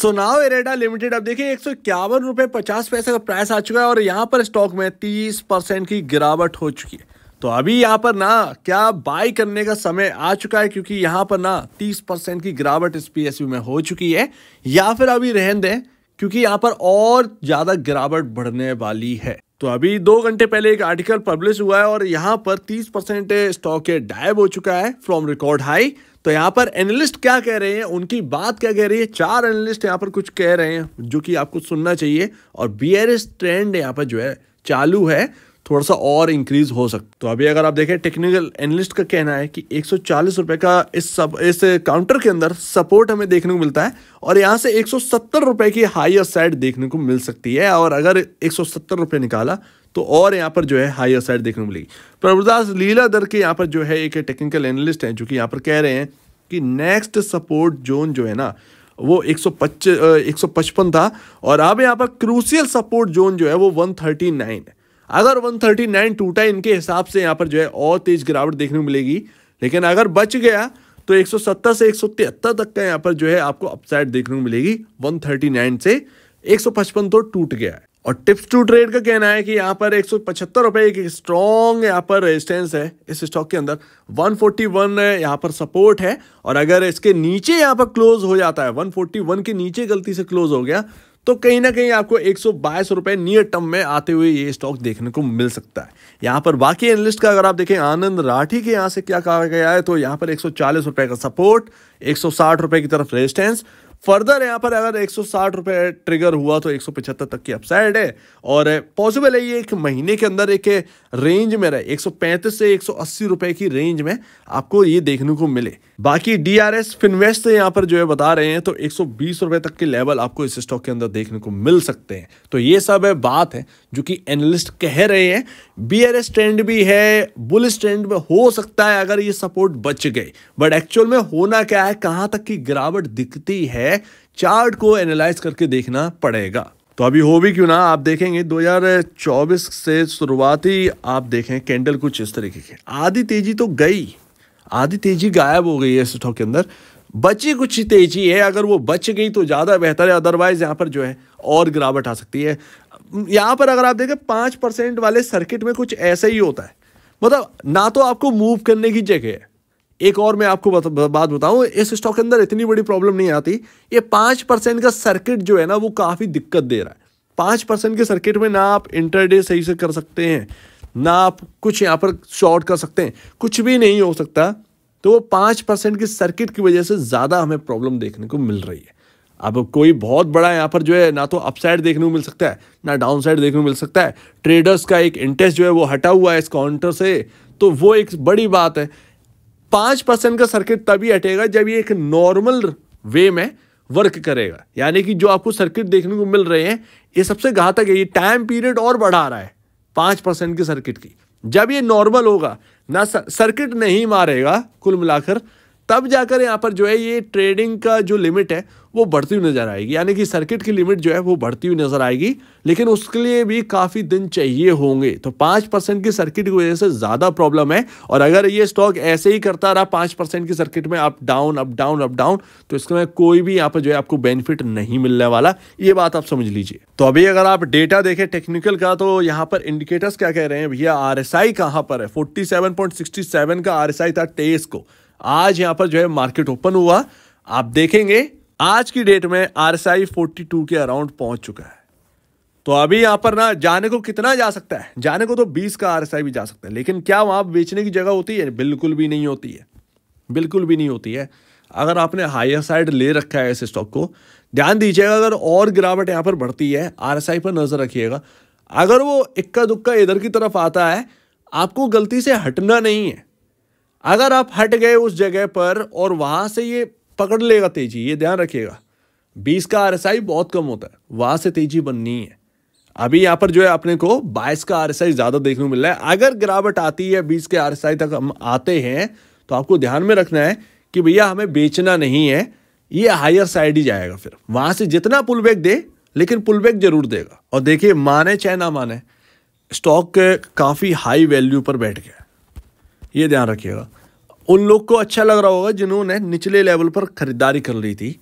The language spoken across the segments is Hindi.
सोनाओ एरेडा लिमिटेड अब देखिए एक सौ इक्यावन रुपये पचास पैसे का प्राइस आ चुका है और यहाँ पर स्टॉक में तीस परसेंट की गिरावट हो चुकी है तो अभी यहाँ पर ना क्या बाय करने का समय आ चुका है क्योंकि यहाँ पर ना तीस परसेंट की गिरावट इस पी में हो चुकी है या फिर अभी रहन दें क्योंकि यहाँ पर और ज़्यादा गिरावट बढ़ने वाली है तो अभी दो घंटे पहले एक आर्टिकल पब्लिश हुआ है और यहाँ पर 30 परसेंट स्टॉक डायब हो चुका है फ्रॉम रिकॉर्ड हाई तो यहाँ पर एनालिस्ट क्या कह रहे हैं उनकी बात क्या कह रही है चार एनालिस्ट यहाँ पर कुछ कह रहे हैं जो कि आपको सुनना चाहिए और बी ट्रेंड यहाँ पर जो है चालू है थोड़ा सा और इंक्रीज हो सकता तो अभी अगर आप देखें टेक्निकल एनालिस्ट का कहना है कि एक रुपए का इस सब इस काउंटर के अंदर सपोर्ट हमें देखने को मिलता है और यहाँ से एक रुपए की हाइयर साइड देखने को मिल सकती है और अगर एक सौ निकाला तो और यहाँ पर जो है हाइयर साइड देखने को मिलेगी प्रभुदास लीला दर के यहाँ पर जो है एक टेक्निकल एनालिस्ट हैं जो कि यहाँ पर कह रहे हैं कि नेक्स्ट सपोर्ट जोन जो है ना वो एक सौ था और अब यहाँ पर क्रूसियल सपोर्ट जोन जो है वो वन है अगर 139 टूटा इनके हिसाब से यहाँ पर जो है और तेज गिरावट देखने को मिलेगी लेकिन अगर बच गया तो 170 से तिहत्तर तक का यहाँ पर जो है आपको अपसाइड देखने को मिलेगी 139 से 155 तो टूट गया है और टिप्स टू ट्रेड का कहना है कि यहाँ पर एक सौ पचहत्तर रुपए एक, स्ट्रॉन्ग यहाँ पर रेजिस्टेंस है इस स्टॉक के अंदर 141 यहाँ पर सपोर्ट है और अगर इसके नीचे यहाँ पर क्लोज हो जाता है 141 के नीचे गलती से क्लोज हो गया तो कहीं ना कहीं आपको एक सौ नियर टर्म में आते हुए ये स्टॉक देखने को मिल सकता है यहाँ पर बाकी एनलिस्ट का अगर आप देखें आनंद राठी के यहाँ से क्या कहा गया है तो यहाँ पर एक रुपए का सपोर्ट एक रुपए की तरफ रेजिस्टेंस फर्दर यहाँ पर अगर एक रुपए ट्रिगर हुआ तो एक तक की अपसाइड है और पॉसिबल है ये एक महीने के अंदर एक रेंज में रहे एक से एक रुपए की रेंज में आपको ये देखने को मिले बाकी डीआरएस फिनवेस्ट तो यहाँ पर जो है बता रहे हैं तो एक रुपए तक के लेवल आपको इस स्टॉक के अंदर देखने को मिल सकते हैं तो ये सब है बात है जो कि एनालिस्ट कह रहे हैं बी आर एस ट्रेंड भी है बुल ट्रेंड में हो सकता है अगर ये सपोर्ट बच गए बट एक्चुअल में होना क्या है कहाँ तक की गिरावट दिखती है चार्ट को एनालाइज करके देखना पड़ेगा तो अभी हो भी क्यों ना आप देखेंगे 2024 से शुरुआती आप देखें कैंडल कुछ इस तरीके की आधी तेजी तो गई आधी तेजी गायब हो गई है स्टॉक के अंदर बची कुछ तेजी है अगर वो बच गई तो ज़्यादा बेहतर है अदरवाइज़ यहाँ पर जो है और गिरावट आ सकती है यहाँ पर अगर आप देखें पाँच परसेंट वाले सर्किट में कुछ ऐसा ही होता है मतलब ना तो आपको मूव करने की जगह है एक और मैं आपको बात बताऊँ इस स्टॉक के अंदर इतनी बड़ी प्रॉब्लम नहीं आती ये पाँच परसेंट का सर्किट जो है ना वो काफ़ी दिक्कत दे रहा है पाँच परसेंट के सर्किट में ना आप इंटरडे सही से कर सकते हैं ना आप कुछ यहाँ पर शॉर्ट कर सकते हैं कुछ भी नहीं हो सकता तो वो पाँच परसेंट की सर्किट की वजह से ज़्यादा हमें प्रॉब्लम देखने को मिल रही है अब कोई बहुत बड़ा यहाँ पर जो है ना तो अपसाइड देखने को मिल सकता है ना डाउन साइड देखने को मिल सकता है ट्रेडर्स का एक इंटरेस्ट जो है वो हटा हुआ है इस काउंटर से तो वो एक बड़ी बात है पाँच परसेंट का सर्किट तभी हटेगा जब ये एक नॉर्मल वे में वर्क करेगा यानी कि जो आपको सर्किट देखने को मिल रहे हैं ये सबसे घातक है ये टाइम पीरियड और बढ़ा रहा है पांच परसेंट की सर्किट की जब ये नॉर्मल होगा ना सर्किट नहीं मारेगा कुल मिलाकर तब जाकर यहाँ पर जो है ये ट्रेडिंग का जो लिमिट है वो बढ़ती हुई नज़र आएगी यानी कि सर्किट की लिमिट जो है वो बढ़ती हुई नज़र आएगी लेकिन उसके लिए भी काफ़ी दिन चाहिए होंगे तो पांच परसेंट की सर्किट की वजह से ज़्यादा प्रॉब्लम है और अगर ये स्टॉक ऐसे ही करता रहा पांच परसेंट की सर्किट में up down up down up down तो इसमें कोई भी यहाँ पर जो है आपको बेनिफिट नहीं मिलने वाला ये बात आप समझ लीजिए तो अभी अगर आप डेटा देखें टेक्निकल का तो यहाँ पर इंडिकेटर्स क्या कह रहे हैं भैया आर एस आई कहाँ पर है forty seven point sixty seven का आर एस आई था तेईस को आज यहाँ पर जो है मार्केट ओपन हुआ आप देखेंगे आज की डेट में R S I forty two के अराउंड पहुंच चुका है तो अभी यहाँ पर ना जाने को कितना जा सकता है जाने को तो बीस का आर एस आई भी जा सकता है लेकिन क्या वहाँ बेचने की जगह होती है बिल्कुल भी नहीं होती है बिल्कुल भी नहीं होती है अगर आपने हायर साइड ले रखा है इस स्टॉक को ध्यान दीजिएगा अगर और गिरावट यहाँ पर बढ़ती है आर पर नज़र रखिएगा अगर वो इक्का दुक्का इधर की तरफ आता है आपको गलती से हटना नहीं है अगर आप हट गए उस जगह पर और वहाँ से ये पकड़ लेगा तेजी ये ध्यान रखिएगा बीस का आर बहुत कम होता है वहाँ से तेजी बननी है अभी यहाँ पर जो है अपने को बाईस का आर ज़्यादा देखने को मिल रहा है अगर गिरावट आती है बीस के आर तक हम आते हैं तो आपको ध्यान में रखना है कि भैया हमें बेचना नहीं है ये हायर साइड ही जाएगा फिर वहाँ से जितना पुल बैक दे लेकिन पुल बैक जरूर देगा और देखिए माने चाहे ना माने स्टॉक काफ़ी हाई वैल्यू पर बैठ गया ये ध्यान रखिएगा उन लोग को अच्छा लग रहा होगा जिन्होंने निचले लेवल पर खरीदारी कर ली थी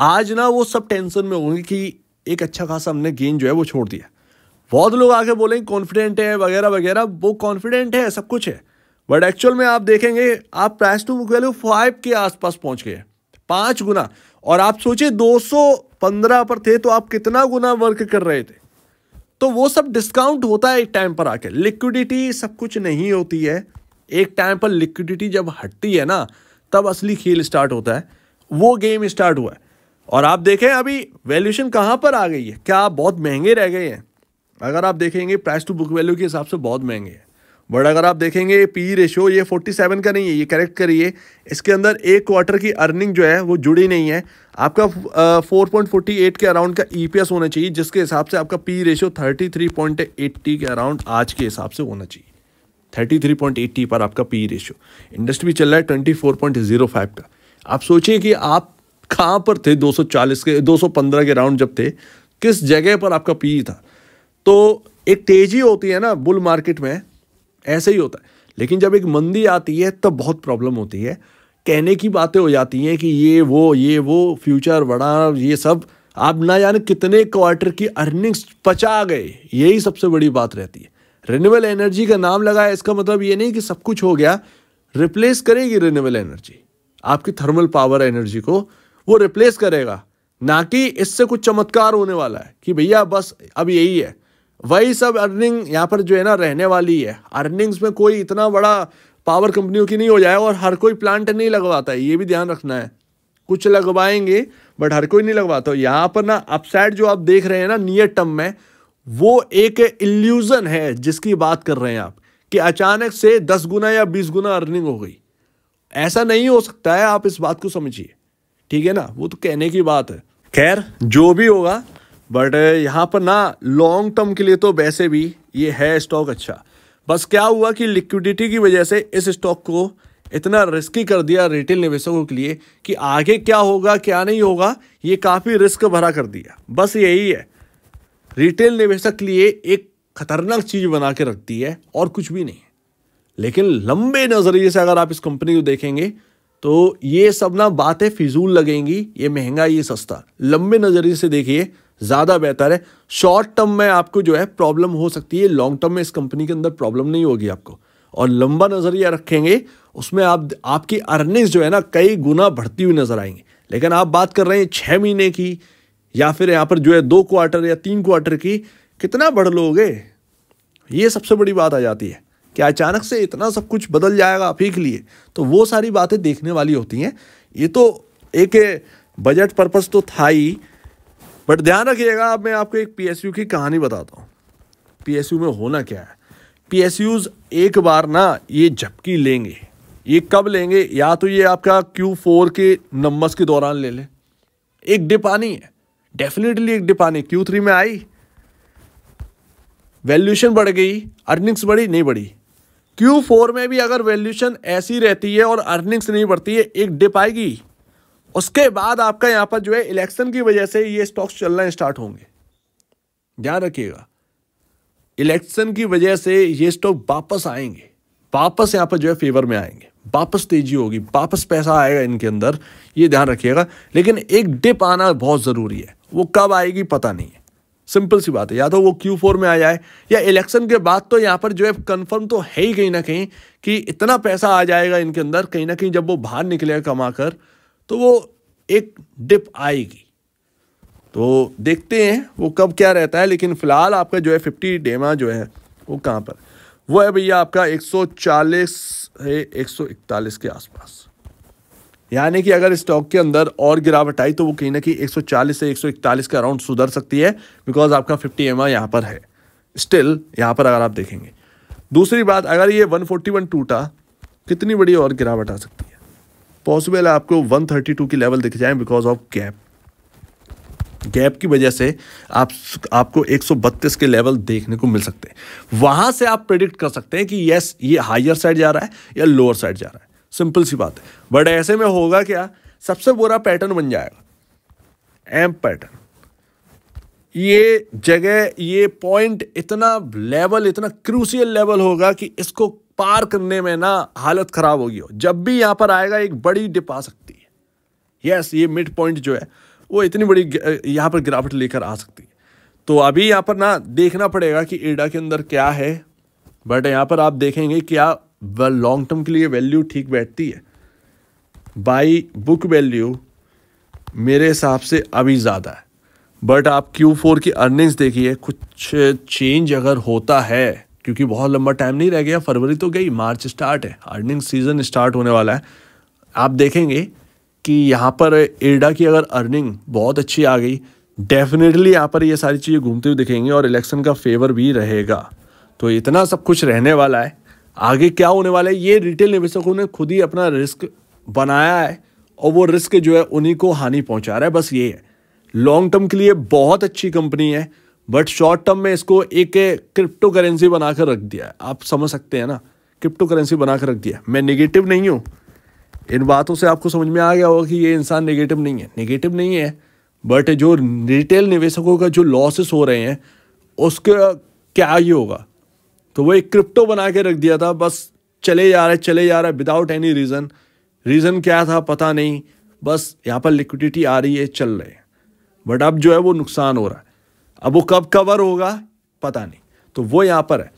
आज ना वो सब टेंशन में होंगे कि एक अच्छा खासा हमने गेंद जो है वो छोड़ दिया बहुत लोग आके बोलेंगे कॉन्फिडेंट है वगैरह वगैरह वो कॉन्फिडेंट है सब कुछ है बट एक्चुअल में आप देखेंगे आप price to book value five के आसपास पहुंच गए पाँच गुना और आप सोचिए पंद्रह पर थे तो आप कितना गुना वर्क कर रहे थे तो वो सब डिस्काउंट होता है एक टाइम पर आके लिक्विडिटी सब कुछ नहीं होती है एक टाइम पर लिक्विडिटी जब हटती है ना तब असली खेल स्टार्ट होता है वो गेम स्टार्ट हुआ है और आप देखें अभी वैल्यूशन कहाँ पर आ गई है क्या आप बहुत महंगे रह गए हैं अगर आप देखेंगे प्राइस टू बुक वैल्यू के हिसाब से बहुत महंगे हैं बट अगर आप देखेंगे पी रेशो e ये 47 का नहीं है ये करेक्ट करिए इसके अंदर एक क्वार्टर की अर्निंग जो है वो जुड़ी नहीं है आपका फोर पॉइंट फोर्टी एट के अराउंड का ई पी एस होना चाहिए जिसके हिसाब से आपका P ratio thirty three point eighty के अराउंड आज के हिसाब से होना चाहिए 33.80 पर आपका पी रेशियो इंडस्ट्री भी चल रहा है 24.05 का आप सोचिए कि आप कहाँ पर थे 240 के 215 के राउंड जब थे किस जगह पर आपका पी e था तो एक तेज़ी होती है ना बुल मार्केट में ऐसे ही होता है लेकिन जब एक मंदी आती है तब बहुत प्रॉब्लम होती है कहने की बातें हो जाती हैं कि ये वो ये वो फ्यूचर बड़ा ये सब आप ना जाने कितने क्वार्टर की अर्निंग्स पचा गए यही सबसे बड़ी बात रहती है रिन्यूबल एनर्जी का नाम लगाया इसका मतलब ये नहीं कि सब कुछ हो गया रिप्लेस करेगी रिन्यूबल एनर्जी आपकी थर्मल पावर एनर्जी को वो रिप्लेस करेगा ना कि इससे कुछ चमत्कार होने वाला है कि भैया बस अब यही है वही सब अर्निंग यहाँ पर जो है ना रहने वाली है अर्निंग्स में कोई इतना बड़ा पावर कंपनियों की नहीं हो जाए और हर कोई प्लांट नहीं लगवाता है ये भी ध्यान रखना है कुछ लगवाएंगे बट हर कोई नहीं लगवाता यहाँ पर ना अपसाइड जो आप देख रहे हैं ना नियर टर्म में वो एक इल्यूज़न है जिसकी बात कर रहे हैं आप कि अचानक से दस गुना या बीस गुना अर्निंग हो गई ऐसा नहीं हो सकता है आप इस बात को समझिए ठीक है ना वो तो कहने की बात है खैर जो भी होगा बट यहाँ पर ना लॉन्ग टर्म के लिए तो वैसे भी ये है स्टॉक अच्छा बस क्या हुआ कि लिक्विडिटी की वजह से इस स्टॉक को इतना रिस्की कर दिया रिटेल निवेशकों के लिए कि आगे क्या होगा क्या नहीं होगा ये काफ़ी रिस्क भरा कर दिया बस यही है रिटेल निवेशक के लिए एक खतरनाक चीज बना के रखती है और कुछ भी नहीं लेकिन लंबे नज़रिए से अगर आप इस कंपनी को देखेंगे तो ये सब ना बातें फिजूल लगेंगी ये महंगा ये सस्ता लंबे नज़रिए से देखिए ज़्यादा बेहतर है शॉर्ट टर्म में आपको जो है प्रॉब्लम हो सकती है लॉन्ग टर्म में इस कंपनी के अंदर प्रॉब्लम नहीं होगी आपको और लंबा नज़रिया रखेंगे उसमें आप आपकी अर्निंग्स जो है ना कई गुना बढ़ती हुई नज़र आएंगी लेकिन आप बात कर रहे हैं छः महीने की या फिर यहाँ पर जो है दो क्वार्टर या तीन क्वार्टर की कितना बढ़ लोगे ये सबसे बड़ी बात आ जाती है कि अचानक से इतना सब कुछ बदल जाएगा आप ही के लिए तो वो सारी बातें देखने वाली होती हैं ये तो एक बजट पर्पस तो था ही बट ध्यान रखिएगा अब मैं आपको एक पीएसयू की कहानी बताता हूँ पीएसयू में होना क्या है पीएसयूज एक बार ना ये झपकी लेंगे ये कब लेंगे या तो ये आपका क्यू फोर के नंबर्स के दौरान ले लें एक डिप आनी है डेफिनेटली एक डिप आने क्यू थ्री में आई वैल्यूशन बढ़ गई अर्निंग्स बढ़ी नहीं बढ़ी क्यू फोर में भी अगर वैल्यूशन ऐसी रहती है और अर्निंग्स नहीं बढ़ती है एक डिप आएगी उसके बाद आपका यहाँ पर जो है इलेक्शन की वजह से ये स्टॉक्स चलना स्टार्ट होंगे ध्यान रखिएगा इलेक्शन की वजह से ये स्टॉक वापस आएंगे वापस यहाँ पर जो है फेवर में आएंगे वापस तेजी होगी वापस पैसा आएगा इनके अंदर ये ध्यान रखिएगा लेकिन एक डिप आना बहुत ज़रूरी है वो कब आएगी पता नहीं है सिंपल सी बात है या तो वो क्यू फोर में आ जाए या इलेक्शन के बाद तो यहाँ पर जो है कंफर्म तो है ही कहीं ना कहीं कि इतना पैसा आ जाएगा इनके अंदर कहीं ना कहीं जब वो बाहर निकलेगा कमा कर तो वो एक डिप आएगी तो देखते हैं वो कब क्या रहता है लेकिन फिलहाल आपका जो है फिफ्टी डेमा जो है वो कहाँ पर वो है भैया आपका 140 है 141 के आसपास यानी कि अगर स्टॉक के अंदर और गिरावट आई तो वो कहीं ना कहीं 140 से 141 के अराउंड सुधर सकती है बिकॉज आपका 50 एम आई यहाँ पर है स्टिल यहाँ पर अगर आप देखेंगे दूसरी बात अगर ये 141 टूटा कितनी बड़ी और गिरावट आ सकती है पॉसिबल है आपको 132 की लेवल दिख जाए बिकॉज ऑफ गैप गैप की वजह से आप आपको 132 के लेवल देखने को मिल सकते हैं वहां से आप प्रिडिक्ट कर सकते हैं कि यस ये हायर साइड जा रहा है या लोअर साइड जा रहा है सिंपल सी बात है बट ऐसे में होगा क्या सबसे बुरा पैटर्न बन जाएगा एम पैटर्न ये जगह ये पॉइंट इतना लेवल इतना क्रूसियल लेवल होगा कि इसको पार करने में ना हालत खराब होगी हो जब भी यहां पर आएगा एक बड़ी डिप आ सकती है यस ये मिड पॉइंट जो है वो इतनी बड़ी यहाँ पर गिरावट लेकर आ सकती है तो अभी यहाँ पर ना देखना पड़ेगा कि एडा के अंदर क्या है बट यहाँ पर आप देखेंगे क्या लॉन्ग टर्म के लिए वैल्यू ठीक बैठती है बाई बुक वैल्यू मेरे हिसाब से अभी ज़्यादा है बट आप Q4 की अर्निंग्स देखिए कुछ चेंज अगर होता है क्योंकि बहुत लंबा टाइम नहीं रह गया फरवरी तो गई मार्च स्टार्ट है अर्निंग सीजन स्टार्ट होने वाला है आप देखेंगे कि यहाँ पर एडा की अगर अर्निंग बहुत अच्छी आ गई डेफिनेटली यहाँ पर ये सारी चीज़ें घूमते हुए दिखेंगे और इलेक्शन का फेवर भी रहेगा तो इतना सब कुछ रहने वाला है आगे क्या होने वाला है ये रिटेल निवेशकों ने खुद ही अपना रिस्क बनाया है और वो रिस्क जो है उन्हीं को हानि पहुंचा रहा है बस ये है लॉन्ग टर्म के लिए बहुत अच्छी कंपनी है बट शॉर्ट टर्म में इसको एक क्रिप्टो करेंसी बनाकर रख दिया है आप समझ सकते हैं ना क्रिप्टो करेंसी बनाकर रख दिया मैं निगेटिव नहीं हूँ इन बातों से आपको समझ में आ गया होगा कि ये इंसान नेगेटिव नहीं है नेगेटिव नहीं है बट जो रिटेल निवेशकों का जो लॉसेस हो रहे हैं उसका क्या ये होगा तो वो एक क्रिप्टो बना के रख दिया था बस चले जा रहा है चले जा रहा है विदाउट एनी रीज़न रीज़न क्या था पता नहीं बस यहाँ पर लिक्विडिटी आ रही है चल रहे हैं बट अब जो है वो नुकसान हो रहा है अब वो कब कवर होगा पता नहीं तो वो यहाँ पर है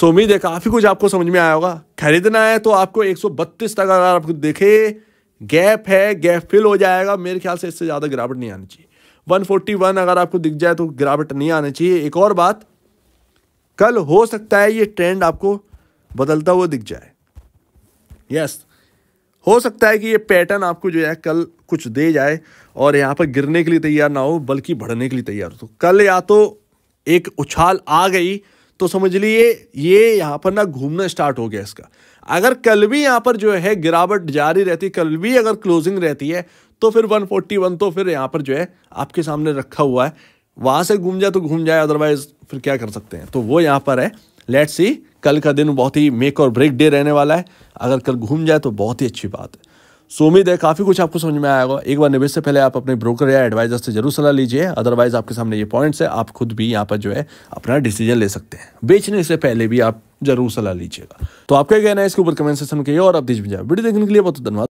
सो उम्मीद है काफ़ी कुछ आपको समझ में आया होगा खरीदना है तो आपको बत्तीस तक अगर आप देखे गैप है गैप फिल हो जाएगा मेरे ख्याल से इससे ज़्यादा गिरावट नहीं आनी चाहिए 141 अगर आपको दिख जाए तो गिरावट नहीं आनी चाहिए एक और बात कल हो सकता है ये ट्रेंड आपको बदलता हुआ दिख जाए यस हो सकता है कि ये पैटर्न आपको जो है कल कुछ दे जाए और यहाँ पर गिरने के लिए तैयार ना हो बल्कि बढ़ने के लिए तैयार हो तो कल या तो एक उछाल आ गई तो समझ लीजिए ये यहाँ पर ना घूमना स्टार्ट हो गया इसका अगर कल भी यहाँ पर जो है गिरावट जारी रहती है कल भी अगर क्लोजिंग रहती है तो फिर 141 तो फिर यहाँ पर जो है आपके सामने रखा हुआ है वहाँ से घूम जाए तो घूम जाए अदरवाइज फिर क्या कर सकते हैं तो वो यहाँ पर है लेट्स सी कल का दिन बहुत ही मेक और ब्रेक डे रहने वाला है अगर कल घूम जाए तो बहुत ही अच्छी बात है सो उम्मीद है काफ़ी कुछ आपको समझ में आया होगा एक बार निवेश से पहले आप अपने ब्रोकर या एडवाइजर से जरूर सलाह लीजिए अदरवाइज आपके सामने ये पॉइंट्स है आप खुद भी यहाँ पर जो है अपना डिसीजन ले सकते हैं बेचने से पहले भी आप जरूर सलाह लीजिएगा तो आपका कहना है इसके ऊपर कमेंट सेक्शन में और आप दीजिए वीडियो देखने के लिए बहुत धन्यवाद